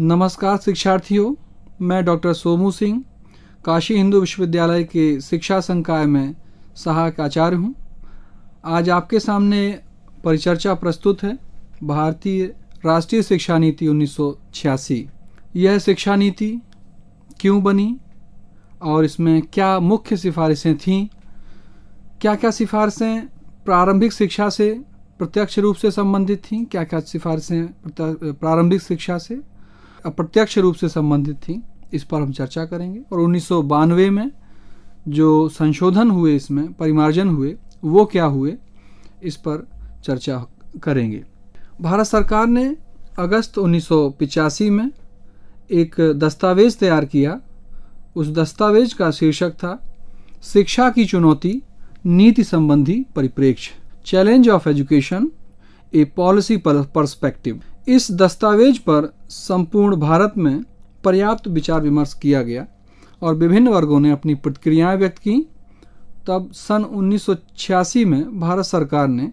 नमस्कार शिक्षार्थियों मैं डॉक्टर सोमू सिंह काशी हिंदू विश्वविद्यालय के शिक्षा संकाय में सहायक आचार्य हूँ आज आपके सामने परिचर्चा प्रस्तुत है भारतीय राष्ट्रीय शिक्षा नीति 1986 यह शिक्षा नीति क्यों बनी और इसमें क्या मुख्य सिफारिशें थीं क्या क्या सिफारिशें प्रारंभिक शिक्षा से प्रत्यक्ष रूप से संबंधित थीं क्या क्या सिफारिशें प्रारंभिक शिक्षा से अप्रत्यक्ष रूप से संबंधित थी इस पर हम चर्चा करेंगे और उन्नीस में जो संशोधन हुए इसमें परिमार्जन हुए वो क्या हुए इस पर चर्चा करेंगे भारत सरकार ने अगस्त उन्नीस में एक दस्तावेज तैयार किया उस दस्तावेज का शीर्षक था शिक्षा की चुनौती नीति संबंधी परिप्रेक्ष्य challenge of education a policy perspective इस दस्तावेज पर संपूर्ण भारत में पर्याप्त विचार विमर्श किया गया और विभिन्न वर्गों ने अपनी प्रतिक्रियाएं व्यक्त की तब सन 1986 में भारत सरकार ने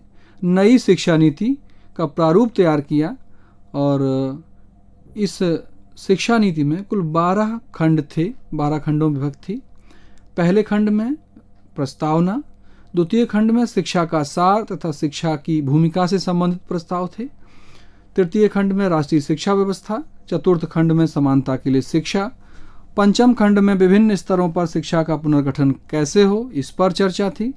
नई शिक्षा नीति का प्रारूप तैयार किया और इस शिक्षा नीति में कुल 12 खंड थे 12 खंडों में विभक्त थी पहले खंड में प्रस्तावना द्वितीय खंड में शिक्षा का सार तथा शिक्षा की भूमिका से संबंधित प्रस्ताव थे तृतीय खंड में राष्ट्रीय शिक्षा व्यवस्था चतुर्थ खंड में समानता के लिए शिक्षा पंचम खंड में विभिन्न स्तरों पर शिक्षा का पुनर्गठन कैसे हो इस पर चर्चा थी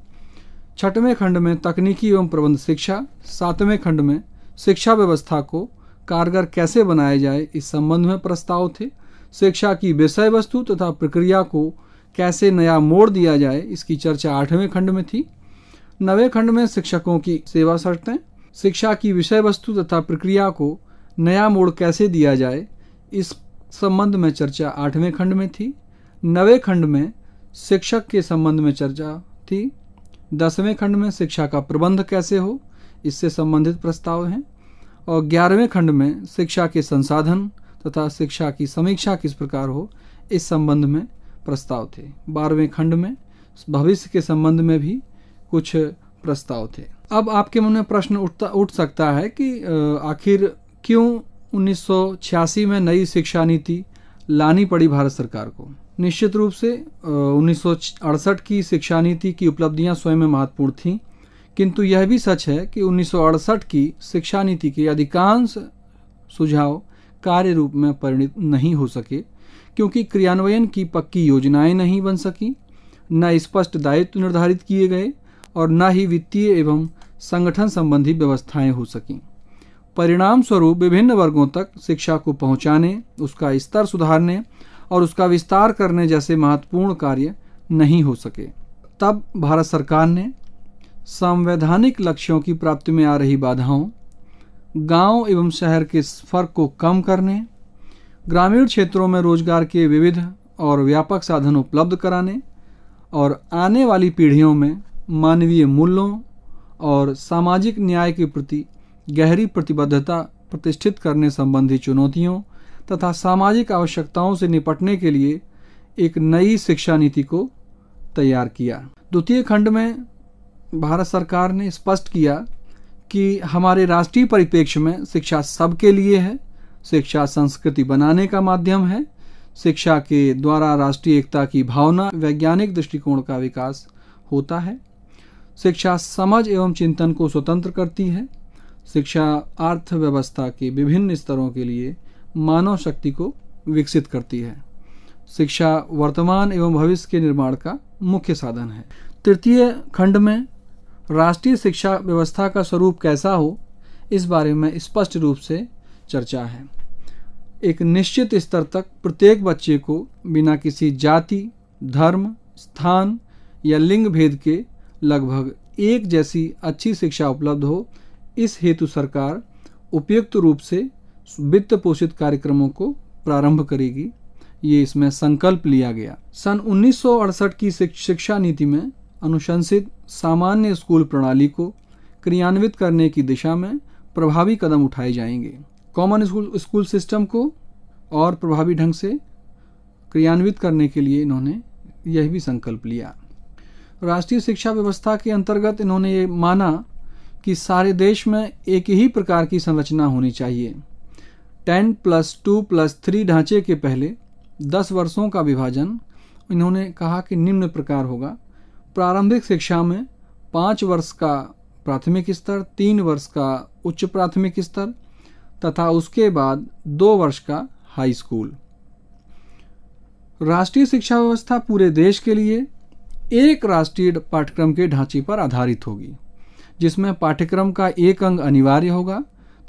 छठवें खंड में तकनीकी एवं प्रबंध शिक्षा सातवें खंड में शिक्षा व्यवस्था को कारगर कैसे बनाया जाए इस संबंध में प्रस्ताव थे शिक्षा की विषय वस्तु तथा प्रक्रिया को कैसे नया मोड़ दिया जाए इसकी चर्चा आठवें खंड में थी नवे खंड में शिक्षकों की सेवा शर्तें शिक्षा की विषय वस्तु तथा प्रक्रिया को नया मोड़ कैसे दिया जाए इस संबंध में चर्चा आठवें खंड में थी नवे खंड में शिक्षक के संबंध में चर्चा थी दसवें खंड में शिक्षा का प्रबंध कैसे हो इससे संबंधित प्रस्ताव हैं और ग्यारहवें खंड में शिक्षा के संसाधन तथा शिक्षा की समीक्षा किस प्रकार हो इस संबंध में प्रस्ताव थे बारहवें खंड में भविष्य के संबंध में भी कुछ प्रस्ताव थे अब आपके मन में प्रश्न उठता उठ सकता है कि आखिर क्यों 1986 में नई शिक्षा नीति लानी पड़ी भारत सरकार को निश्चित रूप से उन्नीस की शिक्षा नीति की उपलब्धियां स्वयं में महत्वपूर्ण थी किंतु यह भी सच है कि उन्नीस की शिक्षा नीति के अधिकांश सुझाव कार्य रूप में परिणित नहीं हो सके क्योंकि क्रियान्वयन की पक्की योजनाएं नहीं बन सकी न स्पष्ट दायित्व निर्धारित किए गए और न ही वित्तीय एवं संगठन संबंधी व्यवस्थाएं हो सकें परिणाम स्वरूप विभिन्न वर्गों तक शिक्षा को पहुंचाने, उसका स्तर सुधारने और उसका विस्तार करने जैसे महत्वपूर्ण कार्य नहीं हो सके तब भारत सरकार ने संवैधानिक लक्ष्यों की प्राप्ति में आ रही बाधाओं गांव एवं शहर के फर्क को कम करने ग्रामीण क्षेत्रों में रोजगार के विविध और व्यापक साधन उपलब्ध कराने और आने वाली पीढ़ियों में मानवीय मूल्यों और सामाजिक न्याय के प्रति गहरी प्रतिबद्धता प्रतिष्ठित करने संबंधी चुनौतियों तथा सामाजिक आवश्यकताओं से निपटने के लिए एक नई शिक्षा नीति को तैयार किया द्वितीय खंड में भारत सरकार ने स्पष्ट किया कि हमारे राष्ट्रीय परिप्रेक्ष्य में शिक्षा सबके लिए है शिक्षा संस्कृति बनाने का माध्यम है शिक्षा के द्वारा राष्ट्रीय एकता की भावना वैज्ञानिक दृष्टिकोण का विकास होता है शिक्षा समझ एवं चिंतन को स्वतंत्र करती है शिक्षा अर्थव्यवस्था के विभिन्न स्तरों के लिए मानव शक्ति को विकसित करती है शिक्षा वर्तमान एवं भविष्य के निर्माण का मुख्य साधन है तृतीय खंड में राष्ट्रीय शिक्षा व्यवस्था का स्वरूप कैसा हो इस बारे में स्पष्ट रूप से चर्चा है एक निश्चित स्तर तक प्रत्येक बच्चे को बिना किसी जाति धर्म स्थान या लिंग भेद के लगभग एक जैसी अच्छी शिक्षा उपलब्ध हो इस हेतु सरकार उपयुक्त रूप से वित्त पोषित कार्यक्रमों को प्रारंभ करेगी ये इसमें संकल्प लिया गया सन 1968 की शिक्षा नीति में अनुशंसित सामान्य स्कूल प्रणाली को क्रियान्वित करने की दिशा में प्रभावी कदम उठाए जाएंगे कॉमन स्कूल स्कूल सिस्टम को और प्रभावी ढंग से क्रियान्वित करने के लिए इन्होंने यह भी संकल्प लिया राष्ट्रीय शिक्षा व्यवस्था के अंतर्गत इन्होंने ये माना कि सारे देश में एक ही प्रकार की संरचना होनी चाहिए ten plus two plus three ढांचे के पहले दस वर्षों का विभाजन इन्होंने कहा कि निम्न प्रकार होगा प्रारंभिक शिक्षा में पाँच वर्ष का प्राथमिक स्तर तीन वर्ष का उच्च प्राथमिक स्तर तथा उसके बाद दो वर्ष का हाई स्कूल राष्ट्रीय शिक्षा व्यवस्था पूरे देश के लिए एक राष्ट्रीय पाठ्यक्रम के ढांचे पर आधारित होगी जिसमें पाठ्यक्रम का एक अंग अनिवार्य होगा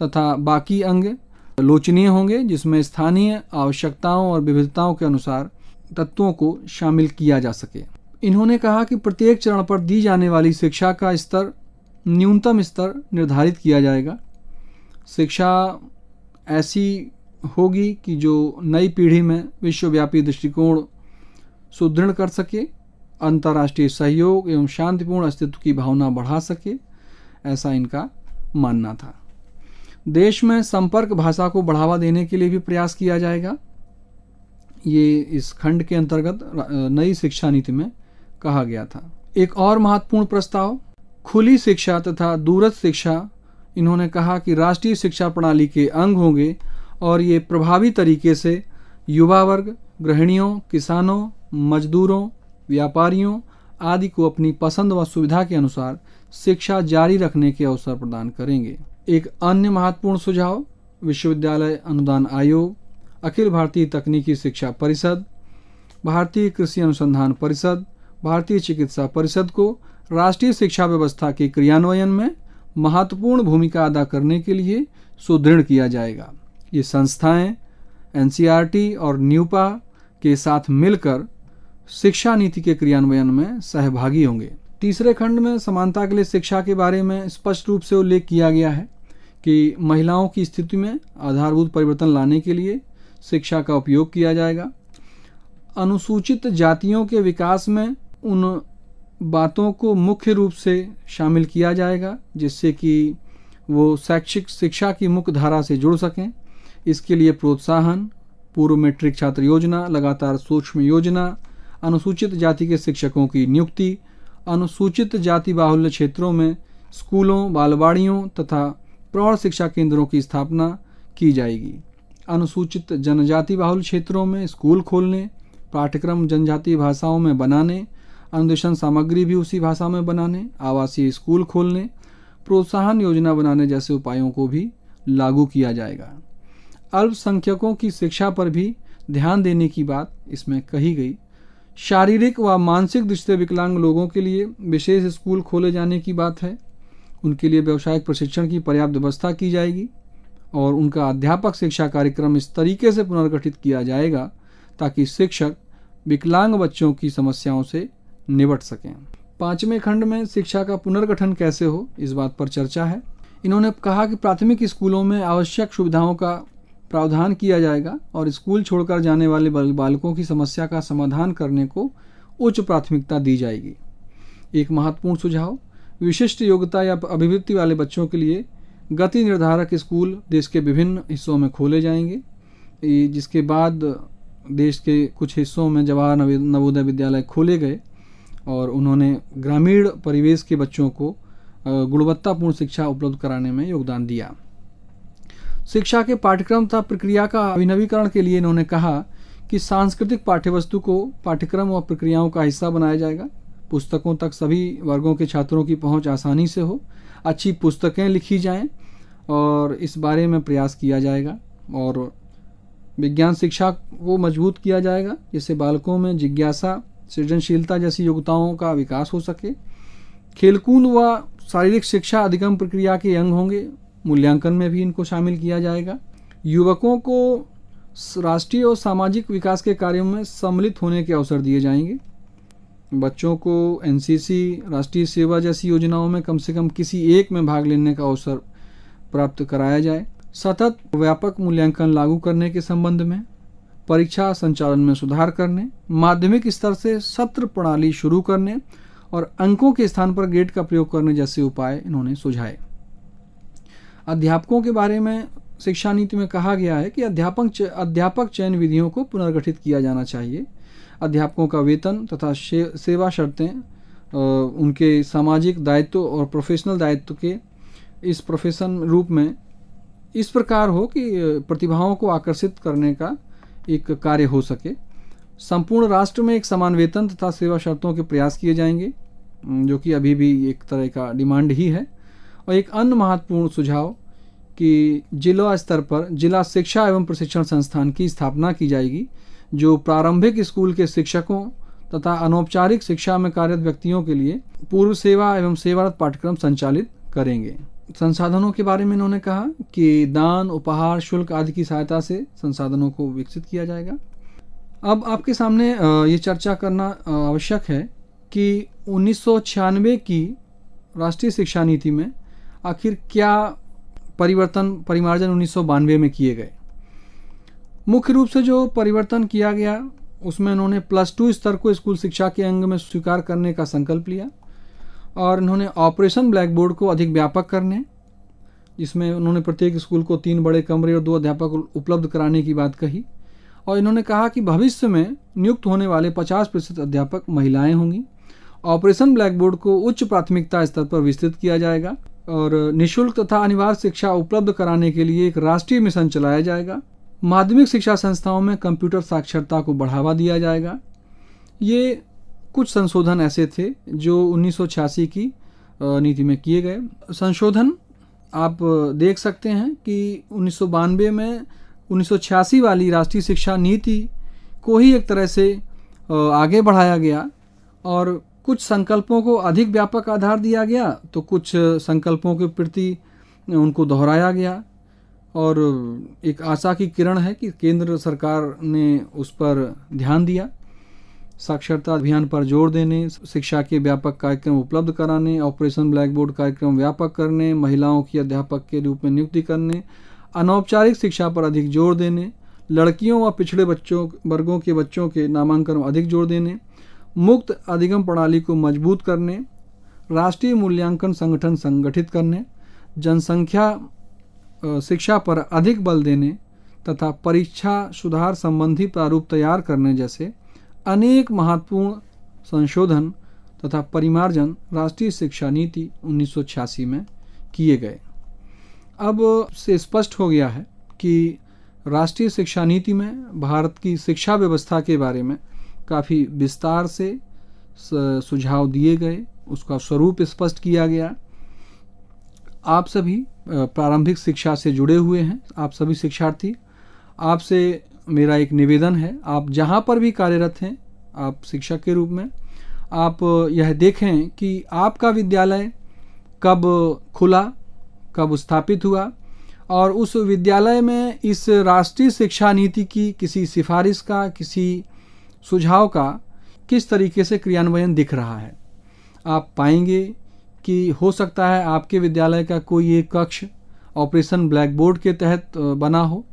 तथा बाकी अंग लोचनीय होंगे जिसमें स्थानीय आवश्यकताओं और विविधताओं के अनुसार तत्वों को शामिल किया जा सके इन्होंने कहा कि प्रत्येक चरण पर दी जाने वाली शिक्षा का स्तर न्यूनतम स्तर निर्धारित किया जाएगा शिक्षा ऐसी होगी कि जो नई पीढ़ी में विश्वव्यापी दृष्टिकोण सुदृढ़ कर सके अंतर्राष्ट्रीय सहयोग एवं शांतिपूर्ण अस्तित्व की भावना बढ़ा सके ऐसा इनका मानना था देश में संपर्क भाषा को बढ़ावा देने के लिए भी प्रयास किया जाएगा ये इस खंड के अंतर्गत नई शिक्षा नीति में कहा गया था एक और महत्वपूर्ण प्रस्ताव खुली शिक्षा तथा दूरस्थ शिक्षा इन्होंने कहा कि राष्ट्रीय शिक्षा प्रणाली के अंग होंगे और ये प्रभावी तरीके से युवा वर्ग गृहिणियों किसानों मजदूरों व्यापारियों आदि को अपनी पसंद व सुविधा के अनुसार शिक्षा जारी रखने के अवसर प्रदान करेंगे एक अन्य महत्वपूर्ण सुझाव विश्वविद्यालय अनुदान आयोग अखिल भारतीय तकनीकी शिक्षा परिषद भारतीय कृषि अनुसंधान परिषद भारतीय चिकित्सा परिषद को राष्ट्रीय शिक्षा व्यवस्था के क्रियान्वयन में महत्वपूर्ण भूमिका अदा करने के लिए सुदृढ़ किया जाएगा ये संस्थाएं एन और न्यूपा के साथ मिलकर शिक्षा नीति के क्रियान्वयन में सहभागी होंगे तीसरे खंड में समानता के लिए शिक्षा के बारे में स्पष्ट रूप से उल्लेख किया गया है कि महिलाओं की स्थिति में आधारभूत परिवर्तन लाने के लिए शिक्षा का उपयोग किया जाएगा अनुसूचित जातियों के विकास में उन बातों को मुख्य रूप से शामिल किया जाएगा जिससे कि वो शैक्षिक शिक्षा की मुख्य धारा से जुड़ सकें इसके लिए प्रोत्साहन पूर्व मैट्रिक छात्र योजना लगातार सूक्ष्म योजना अनुसूचित जाति के शिक्षकों की नियुक्ति अनुसूचित जाति बाहुल्य क्षेत्रों में स्कूलों बालवाड़ियों तथा प्रौढ़ शिक्षा केंद्रों की स्थापना की जाएगी अनुसूचित जनजाति बाहुल क्षेत्रों में स्कूल खोलने पाठ्यक्रम जनजातीय भाषाओं में बनाने अनुदेशन सामग्री भी उसी भाषा में बनाने आवासीय स्कूल खोलने प्रोत्साहन योजना बनाने जैसे उपायों को भी लागू किया जाएगा अल्पसंख्यकों की शिक्षा पर भी ध्यान देने की बात इसमें कही गई शारीरिक व मानसिक दृष्टि विकलांग लोगों के लिए विशेष स्कूल खोले जाने की बात है उनके लिए व्यावसायिक प्रशिक्षण की पर्याप्त व्यवस्था की जाएगी और उनका अध्यापक शिक्षा कार्यक्रम इस तरीके से पुनर्गठित किया जाएगा ताकि शिक्षक विकलांग बच्चों की समस्याओं से निपट सकें पाँचवें खंड में शिक्षा का पुनर्गठन कैसे हो इस बात पर चर्चा है इन्होंने कहा कि प्राथमिक स्कूलों में आवश्यक सुविधाओं का प्रावधान किया जाएगा और स्कूल छोड़कर जाने वाले बालकों की समस्या का समाधान करने को उच्च प्राथमिकता दी जाएगी एक महत्वपूर्ण सुझाव विशिष्ट योग्यता या अभिवृत्ति वाले बच्चों के लिए गति निर्धारक स्कूल देश के विभिन्न हिस्सों में खोले जाएंगे जिसके बाद देश के कुछ हिस्सों में जवाहर नवोदय विद्यालय खोले गए और उन्होंने ग्रामीण परिवेश के बच्चों को गुणवत्तापूर्ण शिक्षा उपलब्ध कराने में योगदान दिया शिक्षा के पाठ्यक्रम तथा प्रक्रिया का अभिनवीकरण के लिए इन्होंने कहा कि सांस्कृतिक पाठ्य वस्तु को पाठ्यक्रम और प्रक्रियाओं का हिस्सा बनाया जाएगा पुस्तकों तक सभी वर्गों के छात्रों की पहुंच आसानी से हो अच्छी पुस्तकें लिखी जाएं और इस बारे में प्रयास किया जाएगा और विज्ञान शिक्षा को मजबूत किया जाएगा जिससे बालकों में जिज्ञासा सृजनशीलता जैसी योग्यताओं का विकास हो सके खेलकूद व शारीरिक शिक्षा अधिगम प्रक्रिया के अंग होंगे मूल्यांकन में भी इनको शामिल किया जाएगा युवकों को राष्ट्रीय और सामाजिक विकास के कार्यों में सम्मिलित होने के अवसर दिए जाएंगे बच्चों को एनसीसी राष्ट्रीय सेवा जैसी योजनाओं में कम से कम किसी एक में भाग लेने का अवसर प्राप्त कराया जाए सतत व्यापक मूल्यांकन लागू करने के संबंध में परीक्षा संचालन में सुधार करने माध्यमिक स्तर से सत्र प्रणाली शुरू करने और अंकों के स्थान पर गेट का प्रयोग करने जैसे उपाय इन्होंने सुझाए अध्यापकों के बारे में शिक्षा नीति में कहा गया है कि अध्यापक च, अध्यापक चयन विधियों को पुनर्गठित किया जाना चाहिए अध्यापकों का वेतन तथा सेवा शर्तें उनके सामाजिक दायित्व और प्रोफेशनल दायित्व के इस प्रोफेशन रूप में इस प्रकार हो कि प्रतिभाओं को आकर्षित करने का एक कार्य हो सके संपूर्ण राष्ट्र में एक समान वेतन तथा सेवा शर्तों के प्रयास किए जाएंगे जो कि अभी भी एक तरह का डिमांड ही है और एक अन्य महत्वपूर्ण सुझाव कि जिला स्तर पर जिला शिक्षा एवं प्रशिक्षण संस्थान की स्थापना की जाएगी जो प्रारंभिक स्कूल के शिक्षकों तथा अनौपचारिक शिक्षा में कार्यरत व्यक्तियों के लिए पूर्व सेवा एवं सेवारत पाठ्यक्रम संचालित करेंगे संसाधनों के बारे में इन्होंने कहा कि दान उपहार शुल्क आदि की सहायता से संसाधनों को विकसित किया जाएगा अब आपके सामने ये चर्चा करना आवश्यक है कि उन्नीस की राष्ट्रीय शिक्षा नीति में आखिर क्या परिवर्तन परिमार्जन उन्नीस में किए गए मुख्य रूप से जो परिवर्तन किया गया उसमें उन्होंने प्लस टू स्तर को स्कूल शिक्षा के अंग में स्वीकार करने का संकल्प लिया और इन्होंने ऑपरेशन ब्लैक बोर्ड को अधिक व्यापक करने इसमें उन्होंने प्रत्येक स्कूल को तीन बड़े कमरे और दो अध्यापक उपलब्ध कराने की बात कही और इन्होंने कहा कि भविष्य में नियुक्त होने वाले 50 प्रतिशत अध्यापक महिलाएं होंगी ऑपरेशन ब्लैक बोर्ड को उच्च प्राथमिकता स्तर पर विस्तृत किया जाएगा और निशुल्क तथा अनिवार्य शिक्षा उपलब्ध कराने के लिए एक राष्ट्रीय मिशन चलाया जाएगा माध्यमिक शिक्षा संस्थाओं में कंप्यूटर साक्षरता को बढ़ावा दिया जाएगा ये कुछ संशोधन ऐसे थे जो उन्नीस की नीति में किए गए संशोधन आप देख सकते हैं कि उन्नीस में उन्नीस वाली राष्ट्रीय शिक्षा नीति को ही एक तरह से आगे बढ़ाया गया और कुछ संकल्पों को अधिक व्यापक आधार दिया गया तो कुछ संकल्पों के प्रति उनको दोहराया गया और एक आशा की किरण है कि केंद्र सरकार ने उस पर ध्यान दिया साक्षरता अभियान पर जोर देने शिक्षा के व्यापक कार्यक्रम उपलब्ध कराने ऑपरेशन ब्लैक बोर्ड कार्यक्रम व्यापक करने महिलाओं की अध्यापक के रूप में नियुक्ति करने अनौपचारिक शिक्षा पर अधिक जोर देने लड़कियों व पिछड़े बच्चों वर्गों के बच्चों के नामांकन अधिक जोर देने मुक्त अधिगम प्रणाली को मजबूत करने राष्ट्रीय मूल्यांकन संगठन संगठित करने जनसंख्या शिक्षा पर अधिक बल देने तथा परीक्षा सुधार संबंधी प्रारूप तैयार करने जैसे अनेक महत्वपूर्ण संशोधन तथा परिमार्जन राष्ट्रीय शिक्षा नीति उन्नीस में किए गए अब से स्पष्ट हो गया है कि राष्ट्रीय शिक्षा नीति में भारत की शिक्षा व्यवस्था के बारे में काफ़ी विस्तार से सुझाव दिए गए उसका स्वरूप स्पष्ट किया गया आप सभी प्रारंभिक शिक्षा से जुड़े हुए हैं आप सभी शिक्षार्थी आपसे मेरा एक निवेदन है आप जहाँ पर भी कार्यरत हैं आप शिक्षक के रूप में आप यह देखें कि आपका विद्यालय कब खुला कब स्थापित हुआ और उस विद्यालय में इस राष्ट्रीय शिक्षा नीति की किसी सिफारिश का किसी सुझाव का किस तरीके से क्रियान्वयन दिख रहा है आप पाएंगे कि हो सकता है आपके विद्यालय का कोई एक कक्ष ऑपरेशन ब्लैक बोर्ड के तहत बना हो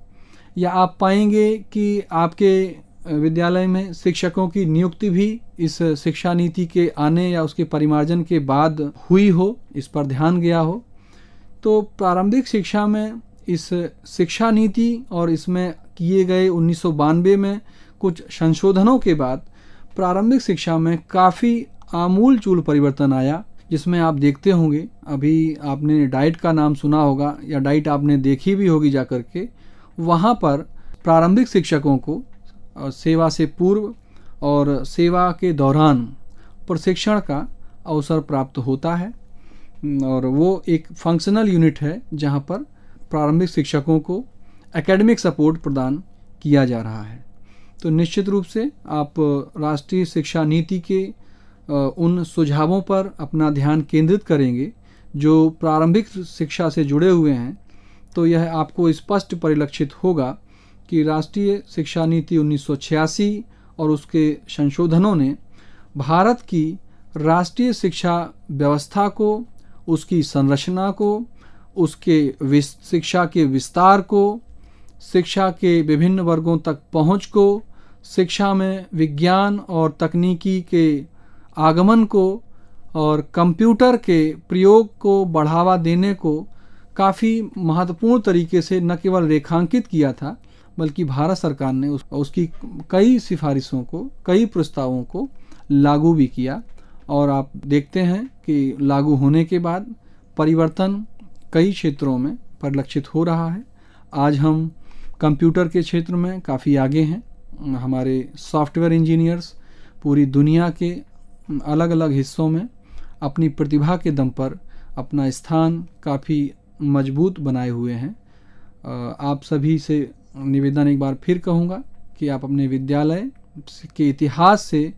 या आप पाएंगे कि आपके विद्यालय में शिक्षकों की नियुक्ति भी इस शिक्षा नीति के आने या उसके परिमार्जन के बाद हुई हो इस पर ध्यान गया हो तो प्रारंभिक शिक्षा में इस शिक्षा नीति और इसमें किए गए उन्नीस में कुछ संशोधनों के बाद प्रारंभिक शिक्षा में काफ़ी आमूल चूल परिवर्तन आया जिसमें आप देखते होंगे अभी आपने डाइट का नाम सुना होगा या डाइट आपने देखी भी होगी जा कर के वहाँ पर प्रारंभिक शिक्षकों को सेवा से पूर्व और सेवा के दौरान प्रशिक्षण का अवसर प्राप्त होता है और वो एक फंक्शनल यूनिट है जहाँ पर प्रारंभिक शिक्षकों को एकेडमिक सपोर्ट प्रदान किया जा रहा है तो निश्चित रूप से आप राष्ट्रीय शिक्षा नीति के उन सुझावों पर अपना ध्यान केंद्रित करेंगे जो प्रारंभिक शिक्षा से जुड़े हुए हैं तो यह आपको स्पष्ट परिलक्षित होगा कि राष्ट्रीय शिक्षा नीति उन्नीस और उसके संशोधनों ने भारत की राष्ट्रीय शिक्षा व्यवस्था को उसकी संरचना को उसके शिक्षा के विस्तार को शिक्षा के विभिन्न वर्गों तक पहुंच को शिक्षा में विज्ञान और तकनीकी के आगमन को और कंप्यूटर के प्रयोग को बढ़ावा देने को काफ़ी महत्वपूर्ण तरीके से न केवल रेखांकित किया था बल्कि भारत सरकार ने उस, उसकी कई सिफारिशों को कई प्रस्तावों को लागू भी किया और आप देखते हैं कि लागू होने के बाद परिवर्तन कई क्षेत्रों में परिलक्षित हो रहा है आज हम कंप्यूटर के क्षेत्र में काफ़ी आगे हैं हमारे सॉफ्टवेयर इंजीनियर्स पूरी दुनिया के अलग अलग हिस्सों में अपनी प्रतिभा के दम पर अपना स्थान काफ़ी मजबूत बनाए हुए हैं आप सभी से निवेदन एक बार फिर कहूँगा कि आप अपने विद्यालय के इतिहास से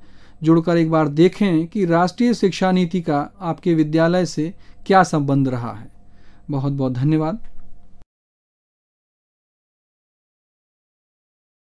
जुड़कर एक बार देखें कि राष्ट्रीय शिक्षा नीति का आपके विद्यालय से क्या संबंध रहा है बहुत बहुत धन्यवाद